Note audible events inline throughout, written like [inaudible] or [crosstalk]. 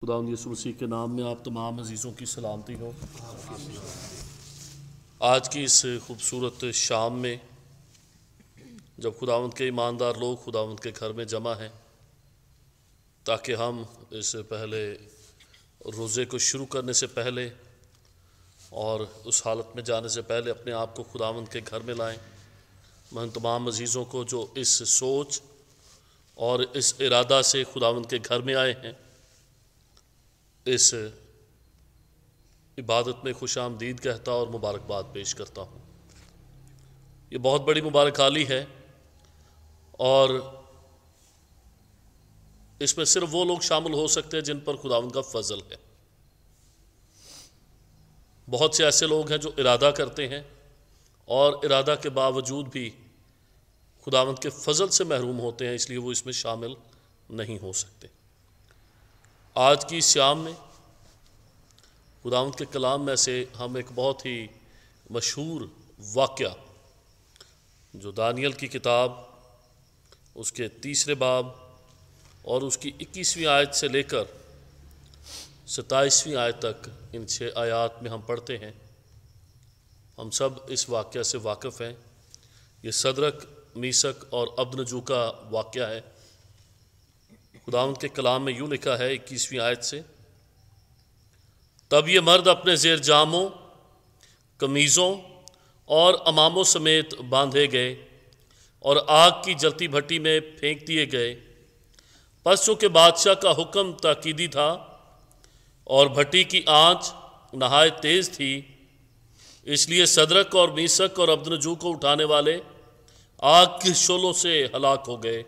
खुदा यसुमसी के नाम में आप तमाम अज़ीज़ों की सलामती हो आज की इस खूबसूरत शाम में जब खुदावंत के ईमानदार लोग खुदावंत के घर में जमा हैं ताकि हम इस पहले रोज़े को शुरू करने से पहले और उस हालत में जाने से पहले अपने आप को खुदावंत के घर में लाएं मैं तमाम अज़ीज़ों को जो इस सोच और इस इरादा से खुदावंत के घर में आए हैं इस इबादत में खुश आमदीद कहता और मुबारकबाद पेश करता हूँ ये बहुत बड़ी आली है और इसमें सिर्फ वो लोग शामिल हो सकते हैं जिन पर खुदा उनका फजल है बहुत से ऐसे लोग हैं जो इरादा करते हैं और इरादा के बावजूद भी खुदावंत के फजल से महरूम होते हैं इसलिए वो इसमें शामिल नहीं हो सकते आज की शाम में खुदावंत के कलाम में से हम एक बहुत ही मशहूर वाक़ जो दानियल की किताब उसके तीसरे बाब और उसकी इक्कीसवीं आयत से लेकर सताईसवीं आयत तक इन छः आयात में हम पढ़ते हैं हम सब इस वाक़ से वाकफ़ हैं ये सदरक मीसक और अबनजू का वाक़ है खुदा के कलाम में यूँ लिखा है इक्कीसवीं आयत से तब ये मर्द अपने जेर जामों कमीज़ों और अमामों समेत बांधे गए और आग की जलती भट्टी में फेंक दिए गए पशु के बादशाह का हुक्म ताकीदी था और भट्टी की आंच नहाय तेज़ थी इसलिए सदरक और मीसक और अब्दनजू को उठाने वाले आग के शोलों से हलाक हो गए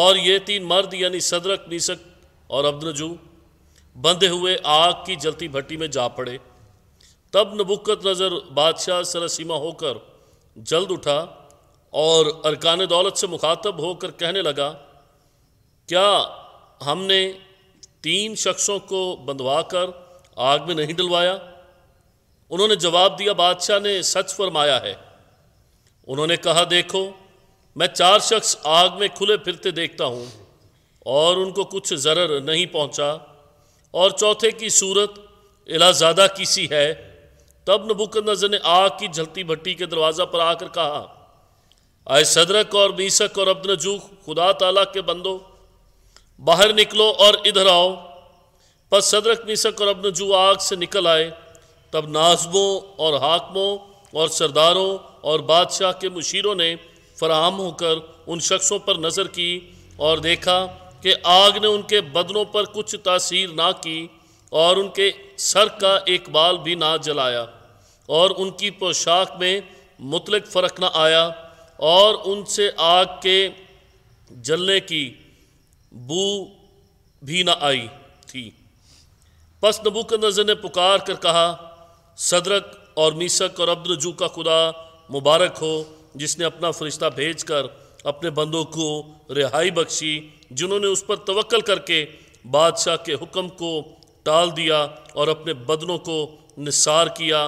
और ये तीन मर्द यानी सदरक मीसक और अब्दनजू बंधे हुए आग की जलती भट्टी में जा पड़े तब नबुकत नज़र बादशाह सरसीमा होकर जल्द उठा और अरकान दौलत से मुखातब होकर कहने लगा क्या हमने तीन शख्सों को बंधवा कर आग में नहीं डलवाया उन्होंने जवाब दिया बादशाह ने सच फरमाया है उन्होंने कहा देखो मैं चार शख्स आग में खुले फिरते देखता हूँ और उनको कुछ ज़रर नहीं पहुँचा और चौथे की सूरत इलाजादा की सी है तब नबुक नजर ने आग की झलती भट्टी के दरवाज़ा पर आकर कहा आए सदरक और मीसक और जूह खुदा तला के बंदो बाहर निकलो और इधर आओ पर सदरक मीसक और जूह आग से निकल आए तब नाजमों और हाकमों और सरदारों और बादशाह के मुशीरों ने फराहम होकर उन शख्सों पर नज़र की और देखा कि आग ने उनके बदनों पर कुछ तासीर ना की और उनके सर का एक बाल भी ना जलाया और उनकी पोशाक में मुतलक फ़र्क ना आया और उनसे आग के जलने की बू भी ना आई थी पस नबूक नजर ने पुकार कर कहा सदरक और मीसक और अब्दुलजू का खुदा मुबारक हो जिसने अपना फरिश्ता भेजकर अपने बंदों को रिहाई बख्शी जिन्होंने उस पर तवक्ल करके बादशाह के हुक्म को टाल दिया और अपने बदनों को निसार किया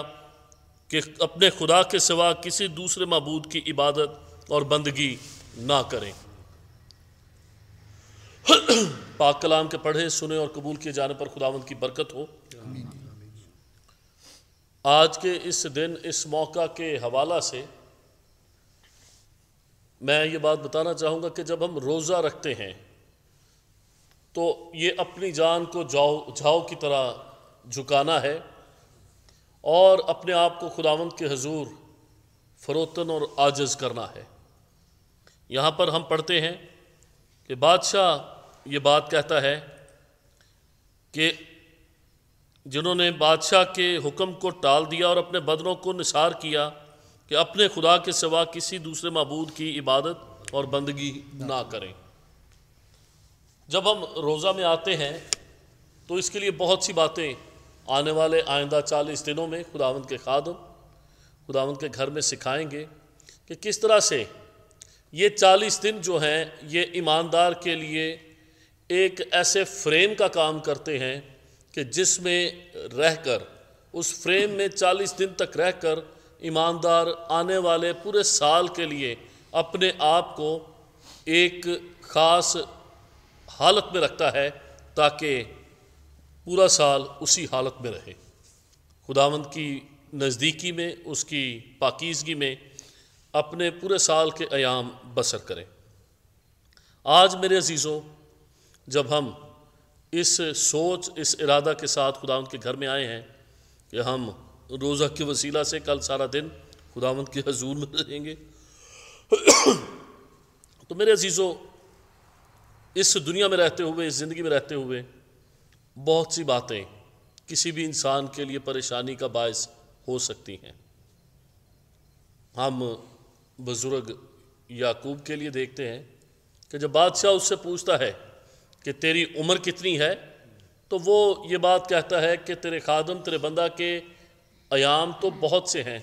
कि अपने खुदा के सिवा किसी दूसरे मबूद की इबादत और बंदगी ना करें [clears throat] पाक कलाम के पढ़े सुने और कबूल किए जाने पर खुदावंद की बरकत हो आज के इस दिन इस मौका के हवाला से मैं ये बात बताना चाहूँगा कि जब हम रोज़ा रखते हैं तो ये अपनी जान को जाओ जाओ की तरह झुकाना है और अपने आप को खुदावंत के हजूर फरोतन और आजज करना है यहाँ पर हम पढ़ते हैं कि बादशाह ये बात कहता है कि जिन्होंने बादशाह के हुक्म को टाल दिया और अपने बदनों को निसार किया कि अपने खुदा के सिवा किसी दूसरे मबूद की इबादत और बंदगी ना करें जब हम रोज़ा में आते हैं तो इसके लिए बहुत सी बातें आने वाले आइंदा चालीस दिनों में खुदावंद के खादम खुदावंद के घर में सिखाएंगे कि किस तरह से ये चालीस दिन जो हैं ये ईमानदार के लिए एक ऐसे फ्रेम का काम करते हैं कि जिसमें रहकर उस फ्रेम में चालीस दिन तक रहकर ईमानदार आने वाले पूरे साल के लिए अपने आप को एक ख़ास हालत में रखता है ताकि पूरा साल उसी हालत में रहे खुदावंद की नज़दीकी में उसकी पाकिजगी में अपने पूरे साल के आयाम बसर करें आज मेरे अजीज़ों जब हम इस सोच इस इरादा के साथ खुदावंद के घर में आए हैं कि हम रोज़ा के वसीला से कल सारा दिन खुदावंद के हजूर में रहेंगे तो मेरे अजीज़ों इस दुनिया में रहते हुए इस ज़िंदगी में रहते हुए बहुत सी बातें किसी भी इंसान के लिए परेशानी का बायस हो सकती हैं हम बुज़ुर्ग याकूब के लिए देखते हैं कि जब बादशाह उससे पूछता है कि तेरी उम्र कितनी है तो वो ये बात कहता है कि तेरे खादम तेरे बंदा के आयाम तो बहुत से हैं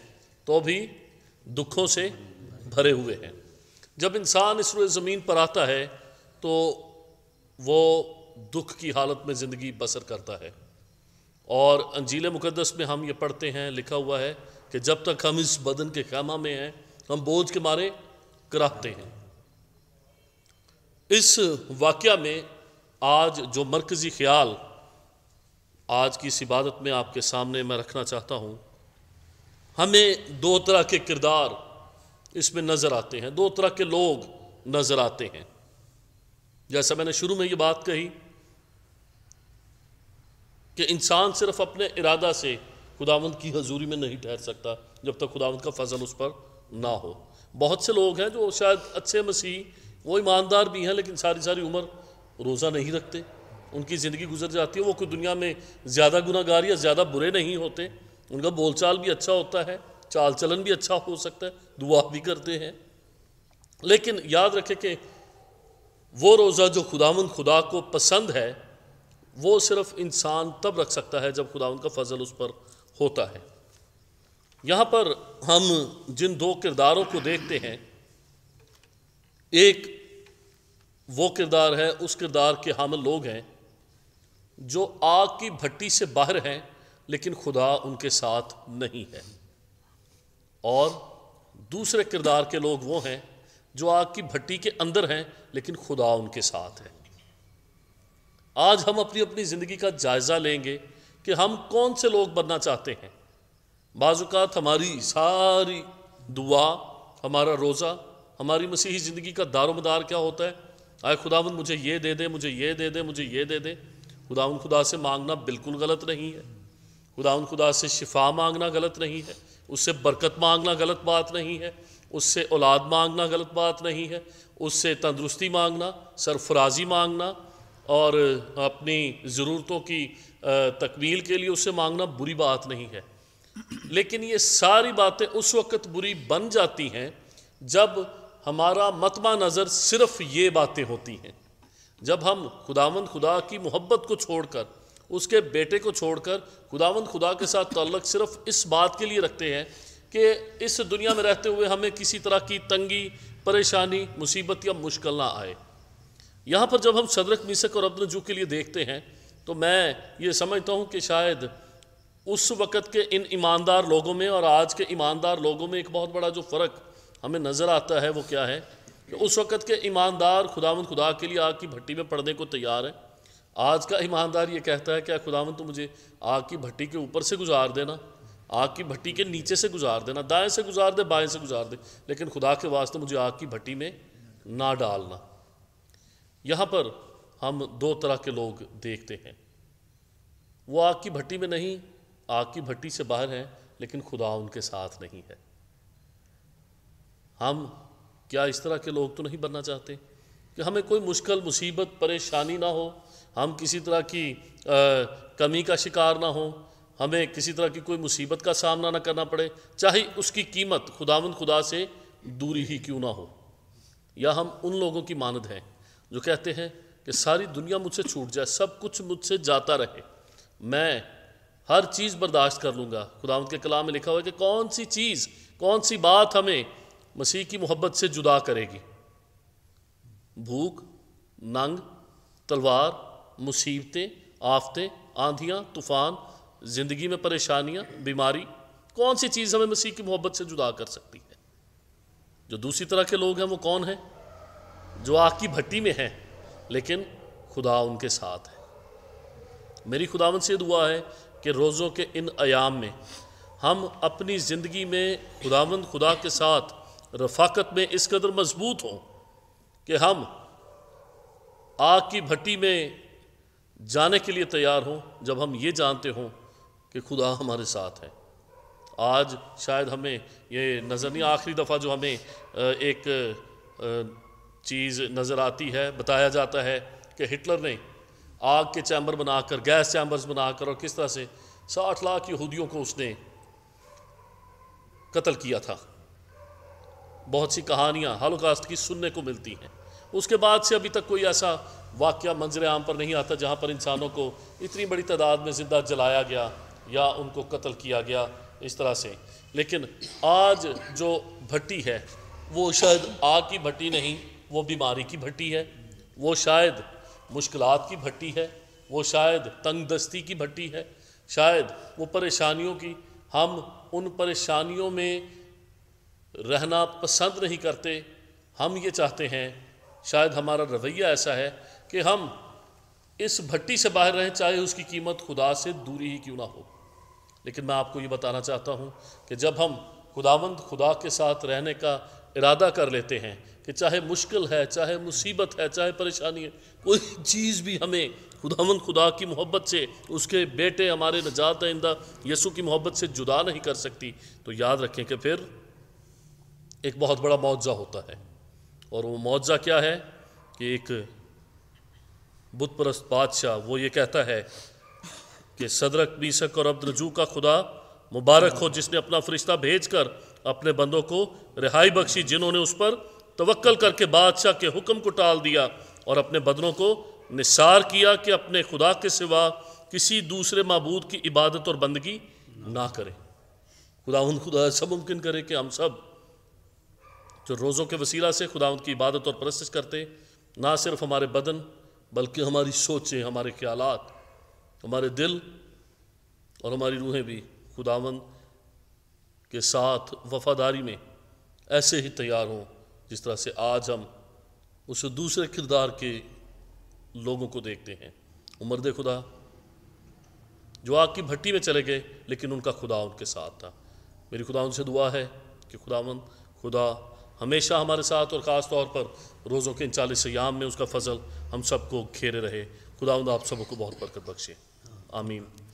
तो भी दुखों से भरे हुए हैं जब इंसान इस ज़मीन पर आता है तो वो दुख की हालत में ज़िंदगी बसर करता है और अंजील मुकदस में हम ये पढ़ते हैं लिखा हुआ है कि जब तक हम इस बदन के खैमा में हैं हम बोझ के मारे कराहते हैं इस वाक्य में आज जो मरकज़ी ख्याल आज की इस इबादत में आपके सामने मैं रखना चाहता हूँ हमें दो तरह के किरदार इसमें नज़र आते हैं दो तरह के लोग नज़र आते हैं जैसा मैंने शुरू में ये बात कही कि इंसान सिर्फ अपने इरादा से खुदावंद की हजूरी में नहीं ठहर सकता जब तक खुदावंद का फजल उस पर ना हो बहुत से लोग हैं जो शायद अच्छे मसीह वो ईमानदार भी हैं लेकिन सारी सारी उम्र रोज़ा नहीं रखते उनकी ज़िंदगी गुजर जाती है वो कोई दुनिया में ज़्यादा गुनागार या ज़्यादा बुरे नहीं होते उनका बोलचाल भी अच्छा होता है चाल चलन भी अच्छा हो सकता है दुआ भी करते हैं लेकिन याद रखें कि वो रोज़ा जो खुदावन खुदा को पसंद है वो सिर्फ इंसान तब रख सकता है जब खुदावन का फजल उस पर होता है यहाँ पर हम जिन दो किरदारों को देखते हैं एक वो किरदार है उस किरदार के हामिल लोग हैं जो आग की भट्टी से बाहर हैं लेकिन खुदा उनके साथ नहीं है और दूसरे किरदार के लोग वो हैं जो आग की भट्टी के अंदर हैं लेकिन खुदा उनके साथ है आज हम अपनी अपनी ज़िंदगी का जायज़ा लेंगे कि हम कौन से लोग बनना चाहते हैं बाजुकात हमारी सारी दुआ हमारा रोज़ा हमारी मसीही ज़िंदगी का दारोमदार क्या होता है आए खुदावंद मुझे ये दे दे मुझे ये दे दे मुझे ये दे दे खुदा उन खुदा से मांगना बिल्कुल गलत नहीं है खुदा उन खुदा से शिफा मांगना गलत नहीं है उससे बरकत मांगना गलत बात नहीं है उससे औलाद मांगना गलत बात नहीं है उससे तंदरुस्ती मांगना सरफराजी मांगना और अपनी ज़रूरतों की तकमील के लिए उससे मांगना बुरी बात नहीं है लेकिन ये सारी बातें उस वक़्त बुरी बन जाती हैं जब हमारा मतमा नज़र सिर्फ़ ये बातें होती हैं जब हम खुदावंद खुदा की मोहब्बत को छोड़कर उसके बेटे को छोड़कर खुदावंद खुदा के साथ तल्लक सिर्फ इस बात के लिए रखते हैं कि इस दुनिया में रहते हुए हमें किसी तरह की तंगी परेशानी मुसीबत या मुश्किल ना आए यहाँ पर जब हम सदरक मिसक और जू के लिए देखते हैं तो मैं ये समझता हूँ कि शायद उस वक़्त के इन ईमानदार लोगों में और आज के ईमानदार लोगों में एक बहुत बड़ा जो फ़र्क हमें नज़र आता है वो क्या है कि उस वक़्त के ईमानदार खुदावंद खुदा के लिए आग की भट्टी में पड़ने को तैयार है आज का ईमानदार ये कहता है क्या खुदावंद तो मुझे आग की भट्टी के ऊपर से गुजार देना आग की भट्टी के नीचे से गुजार देना दाएं से गुजार दे बाएं से गुजार दे लेकिन खुदा के वास्ते मुझे आग की भट्टी में ना डालना यहाँ पर हम दो तरह के लोग देखते हैं वो आग की भट्टी में नहीं आग की भट्टी से बाहर हैं लेकिन खुदा उनके साथ नहीं है हम क्या इस तरह के लोग तो नहीं बनना चाहते कि हमें कोई मुश्किल मुसीबत परेशानी ना हो हम किसी तरह की आ, कमी का शिकार ना हो हमें किसी तरह की कोई मुसीबत का सामना ना करना पड़े चाहे उसकी कीमत खुदावन खुदा से दूरी ही क्यों ना हो या हम उन लोगों की मानद हैं जो कहते हैं कि सारी दुनिया मुझसे छूट जाए सब कुछ मुझसे जाता रहे मैं हर चीज़ बर्दाश्त कर लूँगा खुदावंद के कलाम में लिखा हुआ है कि कौन सी चीज़ कौन सी बात हमें मसीह की मोहब्बत से जुदा करेगी भूख नंग तलवार मुसीबतें आफतें आंधियाँ तूफान ज़िंदगी में परेशानियाँ बीमारी कौन सी चीज़ हमें मसीह की मोहब्बत से जुदा कर सकती है जो दूसरी तरह के लोग हैं वो कौन हैं जो आग की भट्टी में हैं लेकिन खुदा उनके साथ है मेरी खुदावन से दुआ है कि रोज़ों के इन आयाम में हम अपनी ज़िंदगी में खुदावंद खुदा के साथ रफाकत में इस कदर मजबूत हों कि हम आग की भट्टी में जाने के लिए तैयार हों जब हम ये जानते हों कि खुदा हमारे साथ है आज शायद हमें ये नज़र नहीं आखिरी दफ़ा जो हमें एक चीज़ नज़र आती है बताया जाता है कि हिटलर ने आग के चैम्बर बनाकर गैस चैम्बर्स बनाकर और किस तरह से साठ लाख यहूदियों को उसने कत्ल किया था बहुत सी कहानियाँ हालोकास्त की सुनने को मिलती हैं उसके बाद से अभी तक कोई ऐसा वाक़ मंजर आम पर नहीं आता जहाँ पर इंसानों को इतनी बड़ी तादाद में ज़िंदा जलाया गया या उनको कत्ल किया गया इस तरह से लेकिन आज जो भट्टी है वो शायद आग की भट्टी नहीं वो बीमारी की भट्टी है वो शायद मुश्किल की भट्टी है वो शायद तंग दस्ती की भट्टी है शायद वो परेशानियों की हम उन परेशानियों में रहना पसंद नहीं करते हम ये चाहते हैं शायद हमारा रवैया ऐसा है कि हम इस भट्टी से बाहर रहें चाहे उसकी कीमत खुदा से दूरी ही क्यों ना हो लेकिन मैं आपको ये बताना चाहता हूँ कि जब हम खुदावंद खुदा के साथ रहने का इरादा कर लेते हैं कि चाहे मुश्किल है चाहे मुसीबत है चाहे परेशानी है कोई चीज़ भी हमें खुदावंद खुदा की मोहब्बत से उसके बेटे हमारे नजात आइंदा यसु की मोहब्बत से जुदा नहीं कर सकती तो याद रखें कि फिर एक बहुत बड़ा मुआवजा होता है और वो मुआवजा क्या है कि एक बुतप्रस्त बादशाह वो ये कहता है कि सदरक बीसक और अब्दरजू का खुदा मुबारक हो जिसने अपना फरिश्ता भेज कर अपने बंदों को रिहाई बख्शी जिन्होंने उस पर तवक्कल करके बादशाह के हुक्म को टाल दिया और अपने बदनों को निसार किया कि अपने खुदा के सिवा किसी दूसरे मबूद की इबादत और बंदगी ना करें खुदा उन खुदा सब मुमकिन करे कि हम सब जो रोज़ों के वसीला से खुदा उनकी इबादत और परस्तिश करते ना सिर्फ हमारे बदन बल्कि हमारी सोचें हमारे ख्याल हमारे दिल और हमारी रूहें भी खुदावंद के साथ वफादारी में ऐसे ही तैयार हों जिस तरह से आज हम उस दूसरे किरदार के लोगों को देखते हैं दे खुदा जो आग की भट्टी में चले गए लेकिन उनका खुदा उनके साथ था मेरी खुदा उनसे दुआ है कि खुदावन खुदा हमेशा हमारे साथ और ख़ास तौर पर रोज़ों के चालीस याम में उसका फजल हम सबको घेरे रहे खुदा आप सबको बहुत बरकत बख्शे आमीन